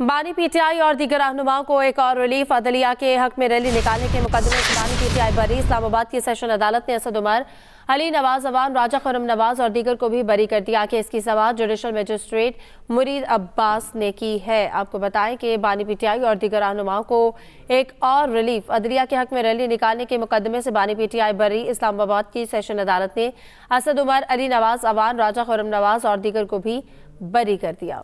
बानी पीटीआई और दीगर रहनुमाओं को एक और रिलीफ अदलिया के हक में रैली निकालने के मुकदमे से बानी पीटीआई बरी इस्लामाबाद की सेशन अदालत ने असद उमर अली नवाज अवान राजा खरम नवाज और दीगर को भी बरी कर दिया कि इसकी सवाल जुडिशल मजिस्ट्रेट मुरीद अब्बास ने की है आपको बताएं कि बानी पीटीआई और दीगर रहनुमाओं को एक और रिलीफ अदलिया के हक में रैली निकालने के मुकदमे से बानी पीटीआई बरी इस्लामाबाद की सेशन अदालत ने असद उमर अली नवाज अवान राजा खरम नवाज और दीगर को भी बरी कर दिया